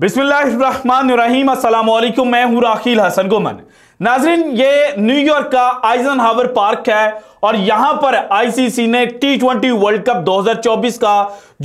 बिस्मिल्लाहिर्रहमानिर्रहीम अस्सलाम वालेकुम मैं हूं राखील हसन गुमन नाजरीन ये न्यूयॉर्क का आइजन हावर पार्क है और यहां पर आईसीसी ने टी ट्वेंटी वर्ल्ड कप 2024 का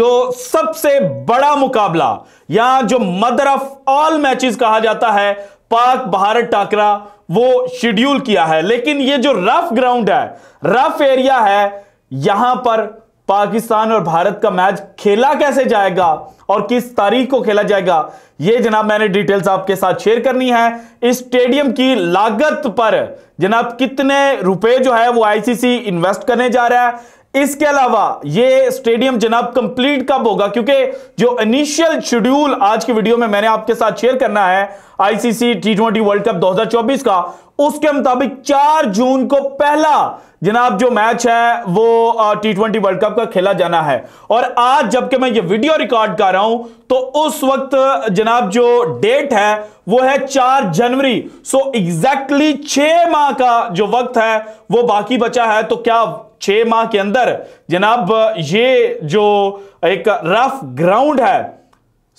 जो सबसे बड़ा मुकाबला यहां जो मदर ऑफ ऑल मैचेस कहा जाता है पाक भारत टाकरा वो शेड्यूल किया है लेकिन ये जो रफ ग्राउंड है रफ एरिया है यहां पर पाकिस्तान और भारत का मैच खेला कैसे जाएगा और किस तारीख को खेला जाएगा यह जनाब मैंने डिटेल्स आपके साथ शेयर करनी है इस स्टेडियम की लागत पर जनाब कितने रुपए जो है वो आईसीसी इन्वेस्ट करने जा रहा है इसके अलावा ये स्टेडियम जनाब कंप्लीट कब होगा क्योंकि जो इनिशियल शेड्यूल आज की वीडियो में मैंने आपके साथ शेयर करना है ICC T twenty world cup 2024 का उसके मुताबिक 4 जून को पहला जनाब जो मैच है वो टी ट्वेंटी वर्ल्ड कप का खेला जाना है और आज जबकि मैं ये वीडियो रिकॉर्ड कर रहा हूं तो उस वक्त जनाब जो डेट है वो है 4 जनवरी सो एग्जैक्टली 6 माह का जो वक्त है वो बाकी बचा है तो क्या छह माह के अंदर जनाब ये जो एक रफ ग्राउंड है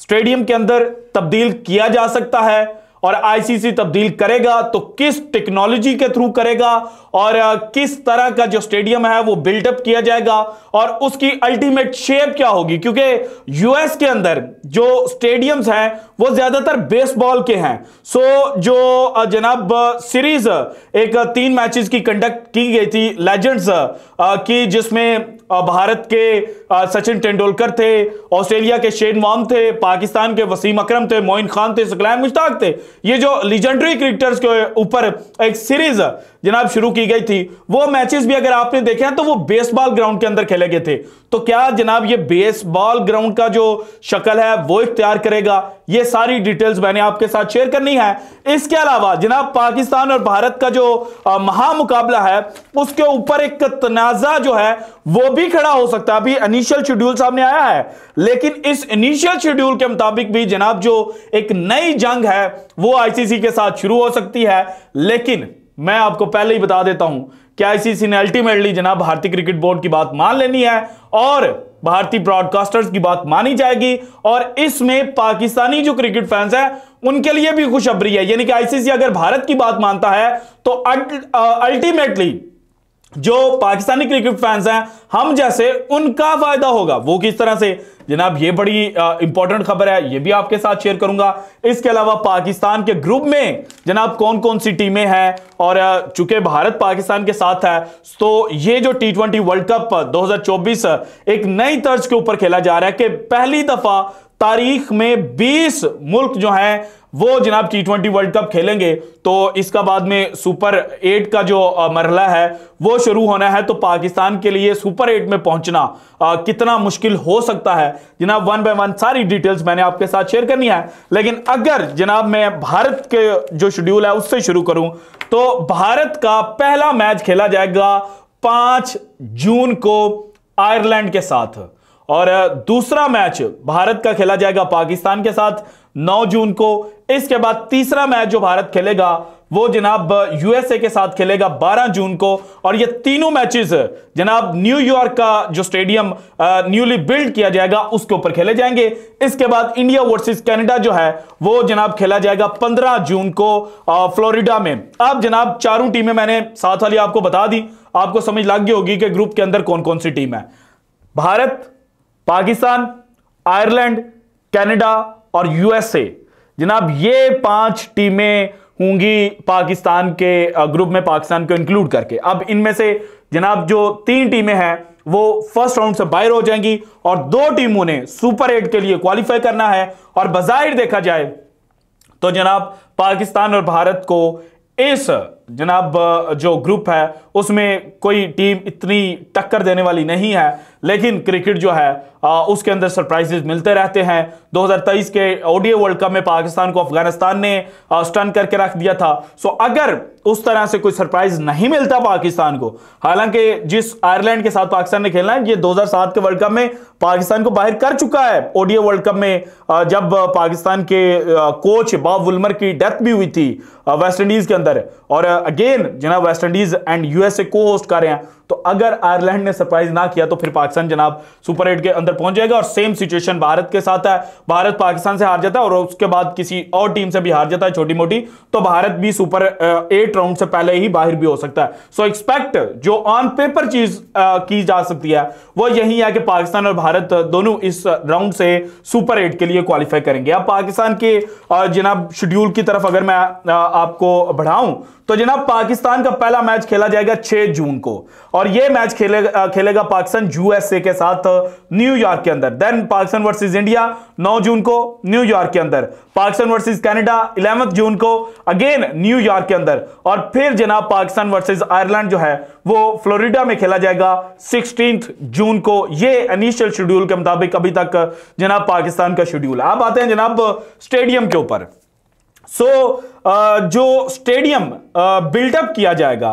स्टेडियम के अंदर तब्दील किया जा सकता है और आईसीसी तब्दील करेगा तो किस टेक्नोलॉजी के थ्रू करेगा और किस तरह का जो स्टेडियम है वो बिल्डअप किया जाएगा और उसकी अल्टीमेट शेप क्या होगी क्योंकि यूएस के अंदर जो स्टेडियम्स हैं वो ज्यादातर बेसबॉल के हैं सो जो जनाब सीरीज एक तीन मैचेस की कंडक्ट की गई थी लेजेंड्स की जिसमें भारत के सचिन तेंदुलकर थे ऑस्ट्रेलिया के शेन वॉम थे पाकिस्तान के वसीम अक्रम थे मोइन खान थे सकलैम मुश्ताक थे ये जो लीजेंडरी क्रिकेटर्स के ऊपर एक सीरीज जनाब शुरू की गई थी वो मैचेस भी अगर आपने देखे हैं तो वो बेसबॉल ग्राउंड के अंदर खेले गए थे तो क्या जनाब ये बेसबॉल ग्राउंड का जो शक्ल है वो इख्तियार करेगा ये सारी डिटेल्स मैंने आपके साथ शेयर करनी है इसके अलावा जनाब पाकिस्तान और भारत का जो महामुकाबला है उसके ऊपर एक तनाजा जो है वो भी खड़ा हो सकता है अभी इनिशियल शेड्यूल सामने आया है लेकिन इस इनिशियल शेड्यूल के मुताबिक भी जनाब जो एक नई जंग है वो आईसीसी के साथ शुरू हो सकती है लेकिन मैं आपको पहले ही बता देता हूं कि आईसीसी ने अल्टीमेटली जनाब भारतीय क्रिकेट बोर्ड की बात मान लेनी है और भारतीय ब्रॉडकास्टर्स की बात मानी जाएगी और इसमें पाकिस्तानी जो क्रिकेट फैंस हैं उनके लिए भी खुशखबरी है यानी कि आईसीसी अगर भारत की बात मानता है तो अल्टीमेटली जो पाकिस्तानी क्रिकेट फैंस हैं हम जैसे उनका फायदा होगा वो किस तरह से जनाब ये बड़ी इंपॉर्टेंट खबर है ये भी आपके साथ शेयर करूंगा इसके अलावा पाकिस्तान के ग्रुप में जनाब कौन कौन सी टीमें हैं और चूंकि भारत पाकिस्तान के साथ है तो ये जो टी ट्वेंटी वर्ल्ड कप 2024 एक नई तर्ज के ऊपर खेला जा रहा है कि पहली दफा तारीख में 20 मुल्क जो है वो जनाब टी ट्वेंटी वर्ल्ड कप खेलेंगे तो इसका बाद में सुपर एट का जो मरला है वो शुरू होना है तो पाकिस्तान के लिए सुपर एट में पहुंचना आ, कितना मुश्किल हो सकता है जनाब वन बाय वन सारी डिटेल्स मैंने आपके साथ शेयर करनी है लेकिन अगर जनाब मैं भारत के जो शेड्यूल है उससे शुरू करूं तो भारत का पहला मैच खेला जाएगा पांच जून को आयरलैंड के साथ और दूसरा मैच भारत का खेला जाएगा पाकिस्तान के साथ 9 जून को इसके बाद तीसरा मैच जो भारत खेलेगा वो जनाब यूएसए के साथ खेलेगा 12 जून को और ये तीनों मैचेस जनाब न्यूयॉर्क का जो स्टेडियम न्यूली बिल्ड किया जाएगा उसके ऊपर खेले जाएंगे इसके बाद इंडिया वर्सेस कनाडा जो है वो जनाब खेला जाएगा 15 जून को फ्लोरिडा में अब जनाब चारों टीमें मैंने साथ वाली आपको बता दी आपको समझ लग गई होगी कि ग्रुप के अंदर कौन कौन सी टीम है भारत पाकिस्तान आयरलैंड कनाडा और यूएसए जनाब ये पांच टीमें होंगी पाकिस्तान के ग्रुप में पाकिस्तान को इंक्लूड करके अब इनमें से जनाब जो तीन टीमें हैं वो फर्स्ट राउंड से बाहर हो जाएंगी और दो टीमों ने सुपर एट के लिए क्वालिफाई करना है और बाजाहिर देखा जाए तो जनाब पाकिस्तान और भारत को इस जनाब जो ग्रुप है उसमें कोई टीम इतनी टक्कर देने वाली नहीं है लेकिन क्रिकेट जो है आ, उसके अंदर सरप्राइजेस मिलते रहते हैं 2023 के ओडीए वर्ल्ड कप में पाकिस्तान को अफगानिस्तान ने स्टन करके रख दिया था सो अगर उस तरह से कोई सरप्राइज नहीं मिलता पाकिस्तान को हालांकि जिस आयरलैंड के साथ पाकिस्तान ने खेलना है ये 2007 के वर्ल्ड कप में पाकिस्तान को बाहर कर चुका है ओडीए वर्ल्ड कप में जब पाकिस्तान के कोच बाब वुलमर की डेथ भी हुई थी वेस्ट इंडीज के अंदर और अगेन जिना वेस्ट इंडीज एंड यूएसए को होस्ट कर रहे हैं तो अगर आयरलैंड ने सरप्राइज ना किया तो फिर पाकिस्तान पाकिस्तान जनाब सुपर एट के अंदर पहुंच जाएगा और सेम सिचुएशन भारत के साथ है भारत पाकिस्तान से हार जाता है और उसके बाद किसी और टीम से भी हार जाता है छोटी मोटी तो भारत भी सुपर एट राउंड से पहले ही बाहर भी हो सकता है सो एक्सपेक्ट जो ऑन पेपर चीज की जा सकती है वो यही है कि पाकिस्तान और भारत दोनों इस राउंड से सुपर एट के लिए क्वालिफाई करेंगे अब पाकिस्तान के जनाब शेड्यूल की तरफ अगर मैं आपको बढ़ाऊं तो जनाब पाकिस्तान का पहला मैच खेला जाएगा 6 जून को और यह मैच खेले, खेलेगा पाकिस्तान यूएस यूएसए के साथ न्यूयॉर्क के अंदर then Pakistan versus India 9 June को न्यूयॉर्क के अंदर पाकिस्तान वर्सेस कनाडा 11 जून को अगेन न्यूयॉर्क के अंदर और फिर जनाब पाकिस्तान वर्सेस आयरलैंड जो है वो फ्लोरिडा में खेला जाएगा सिक्सटीन जून को ये इनिशियल शेड्यूल के मुताबिक अभी तक जनाब पाकिस्तान का शेड्यूल आप आते हैं जनाब स्टेडियम के ऊपर सो so, जो स्टेडियम बिल्डअप किया जाएगा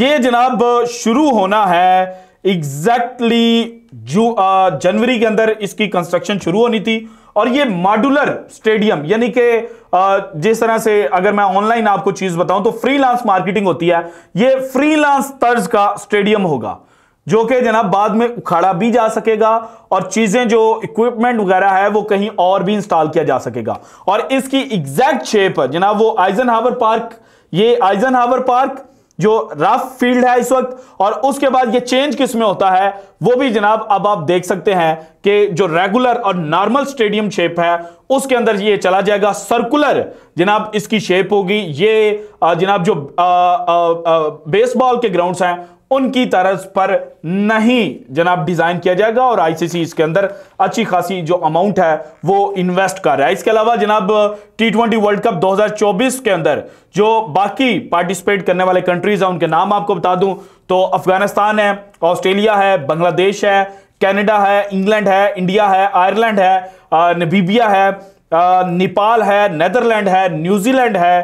ये जनाब शुरू होना है एग्जैक्टली जू जनवरी के अंदर इसकी कंस्ट्रक्शन शुरू होनी थी और ये मॉड्यूलर स्टेडियम यानी कि जिस तरह से अगर मैं ऑनलाइन आपको चीज बताऊं तो फ्रीलांस मार्केटिंग होती है ये फ्रीलांस तर्ज का स्टेडियम होगा जो कि जनाब बाद में उखाड़ा भी जा सकेगा और चीजें जो इक्विपमेंट वगैरह है वो कहीं और भी इंस्टॉल किया जा सकेगा और इसकी एग्जैक्ट शेप जनाब वो आइजन पार्क ये आइजन पार्क जो रफ फील्ड है इस वक्त और उसके बाद ये चेंज किस में होता है वो भी जनाब अब आप देख सकते हैं कि जो रेगुलर और नॉर्मल स्टेडियम शेप है उसके अंदर ये चला जाएगा सर्कुलर जनाब इसकी शेप होगी ये जनाब जो बेसबॉल के ग्राउंड्स हैं उनकी तरफ पर नहीं जनाब डिजाइन किया जाएगा और आईसीसी इसके अंदर अच्छी खासी जो अमाउंट है वो इन्वेस्ट कर रहा है इसके अलावा जनाब टी ट्वेंटी वर्ल्ड कप 2024 के अंदर जो बाकी पार्टिसिपेट करने वाले कंट्रीज हैं उनके नाम आपको बता दूं तो अफगानिस्तान है ऑस्ट्रेलिया है बांग्लादेश है कैनेडा है इंग्लैंड है इंडिया है आयरलैंड है नबीबिया है नेपाल है नेदरलैंड है न्यूजीलैंड है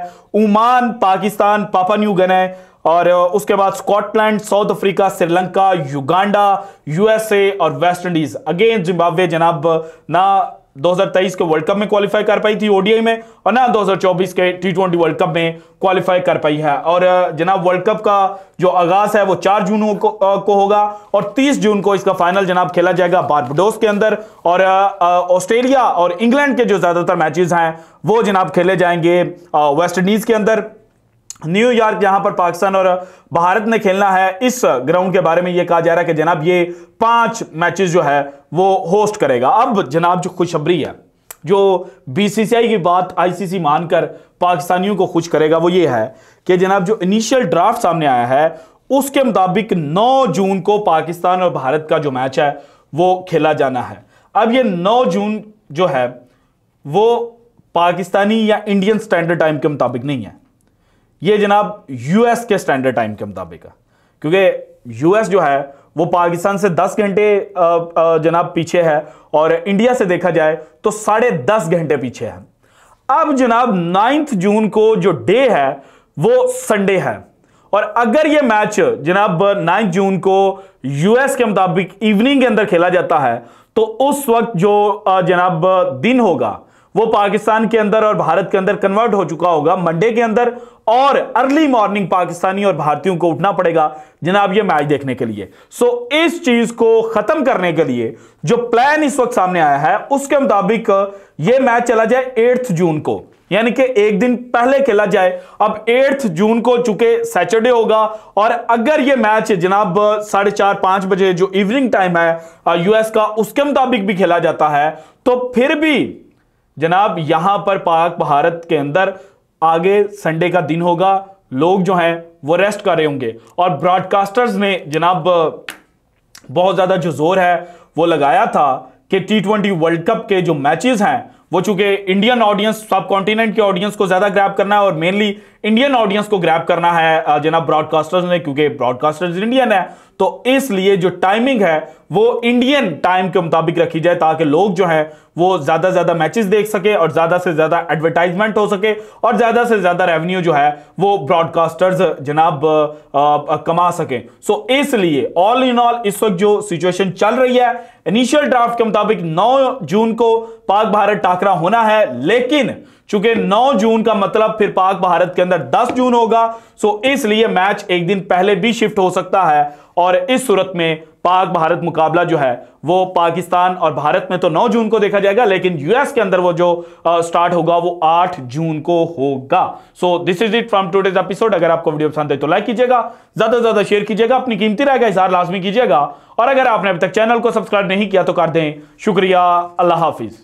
उमान पाकिस्तान पापा न्यू गने और उसके बाद Scotland south Africa Sri Lanka Uganda USA और वेस्ट इंडीज अगेन जिम्बाब्वे जनाब ना 2023 के वर्ल्ड कप में क्वालिफाई कर पाई थी ओडीआई में और ना 2024 के टी ट्वेंटी वर्ल्ड कप में क्वालिफाई कर पाई है और जनाब वर्ल्ड कप का जो आगाज है वो 4 जून को, को होगा और 30 जून को इसका फाइनल जनाब खेला जाएगा बारबडोस के अंदर और ऑस्ट्रेलिया और इंग्लैंड के जो ज्यादातर मैचेस हैं वो जनाब खेले जाएंगे वेस्ट इंडीज के अंदर न्यूयॉर्क जहां पर पाकिस्तान और भारत ने खेलना है इस ग्राउंड के बारे में यह कहा जा रहा है कि जनाब ये पांच मैचेस जो है वो होस्ट करेगा अब जनाब जो खुशबरी है जो बीसीसीआई की बात आईसीसी मानकर पाकिस्तानियों को खुश करेगा वो ये है कि जनाब जो इनिशियल ड्राफ्ट सामने आया है उसके मुताबिक 9 जून को पाकिस्तान और भारत का जो मैच है वो खेला जाना है अब ये 9 जून जो है वो पाकिस्तानी या इंडियन स्टैंडर्ड टाइम के मुताबिक नहीं है ये जनाब यूएस के स्टैंडर्ड टाइम के मुताबिक है क्योंकि यूएस जो है वो पाकिस्तान से 10 घंटे जनाब पीछे है और इंडिया से देखा जाए तो साढ़े दस घंटे पीछे है अब जनाब नाइन्थ जून को जो डे है वो संडे है और अगर ये मैच जनाब नाइन्थ जून को यूएस के मुताबिक इवनिंग के अंदर खेला जाता है तो उस वक्त जो जनाब दिन होगा वो पाकिस्तान के अंदर और भारत के अंदर कन्वर्ट हो चुका होगा मंडे के अंदर और अर्ली मॉर्निंग पाकिस्तानी और भारतीयों को उठना पड़ेगा जनाब ये मैच देखने के लिए सो so, इस चीज को खत्म करने के लिए जो प्लान इस वक्त सामने आया है उसके मुताबिक ये मैच चला जाए एट्थ जून को यानी कि एक दिन पहले खेला जाए अब एट्थ जून को चूंकि सैटरडे होगा और अगर ये मैच जनाब साढ़े चार पांच बजे जो इवनिंग टाइम है यूएस का उसके मुताबिक भी खेला जाता है तो फिर भी जनाब यहां पर पाक भारत के अंदर आगे संडे का दिन होगा लोग जो हैं वो रेस्ट कर रहे होंगे और ब्रॉडकास्टर्स ने जनाब बहुत ज़्यादा जो जोर है वो लगाया था कि टी ट्वेंटी वर्ल्ड कप के जो मैचेस हैं वो चूंकि इंडियन ऑडियंस सब कॉन्टिनेंट के ऑडियंस को ज़्यादा ग्रैप करना है और मेनली इंडियन ऑडियंस को ग्रैप करना है जना ब्रॉडकास्टर्स ने क्योंकि ब्रॉडकास्टर्स इंडियन है तो इसलिए जो टाइमिंग है वो इंडियन टाइम के मुताबिक रखी जाए ताकि लोग जो है वो ज्यादा ज्यादा मैचेस देख सके और ज्यादा से ज्यादा एडवर्टाइजमेंट हो सके और ज्यादा से ज्यादा रेवेन्यू जो है वो ब्रॉडकास्टर्स जनाब आ, आ, कमा सके सो इसलिए ऑल इन ऑल इस वक्त जो सिचुएशन चल रही है इनिशियल ड्राफ्ट के मुताबिक 9 जून को पाक भारत टाकरा होना है लेकिन चूंकि 9 जून का मतलब फिर पाक भारत के अंदर 10 जून होगा सो इसलिए मैच एक दिन पहले भी शिफ्ट हो सकता है और इस सूरत में पाक भारत मुकाबला जो है वो पाकिस्तान और भारत में तो 9 जून को देखा जाएगा लेकिन यूएस के अंदर वो जो आ, स्टार्ट होगा वो 8 जून को होगा so this is it from today's episode अगर आपको वीडियो पसंद है तो लाइक कीजिएगा ज्यादा से ज्यादा शेयर कीजिएगा अपनी कीमती रहेगा इजहार लाजमी कीजिएगा और अगर आपने अभी तक चैनल को सब्सक्राइब नहीं किया तो कर दें शुक्रिया अल्लाह हाफिज